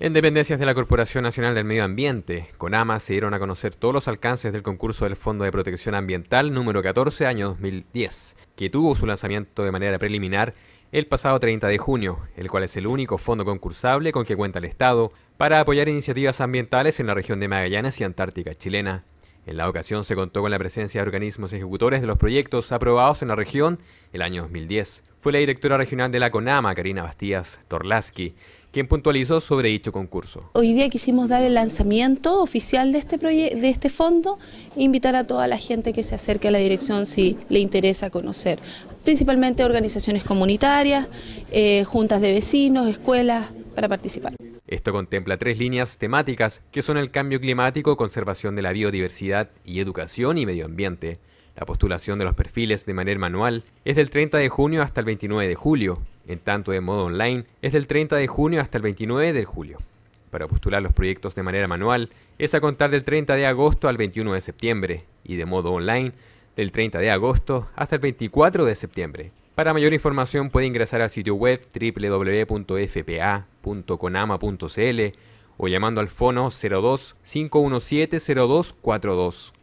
En dependencias de la Corporación Nacional del Medio Ambiente, CONAMA se dieron a conocer todos los alcances del concurso del Fondo de Protección Ambiental número 14 año 2010, que tuvo su lanzamiento de manera preliminar el pasado 30 de junio, el cual es el único fondo concursable con que cuenta el Estado para apoyar iniciativas ambientales en la región de Magallanes y Antártica chilena. En la ocasión se contó con la presencia de organismos ejecutores de los proyectos aprobados en la región el año 2010, fue la directora regional de la CONAMA, Karina Bastías Torlaski, quien puntualizó sobre dicho concurso. Hoy día quisimos dar el lanzamiento oficial de este, de este fondo e invitar a toda la gente que se acerque a la dirección si le interesa conocer, principalmente organizaciones comunitarias, eh, juntas de vecinos, escuelas, para participar. Esto contempla tres líneas temáticas que son el cambio climático, conservación de la biodiversidad y educación y medio ambiente. La postulación de los perfiles de manera manual es del 30 de junio hasta el 29 de julio, en tanto de modo online es del 30 de junio hasta el 29 de julio. Para postular los proyectos de manera manual es a contar del 30 de agosto al 21 de septiembre y de modo online del 30 de agosto hasta el 24 de septiembre. Para mayor información puede ingresar al sitio web www.fpa.conama.cl o llamando al fono 02 517 0242.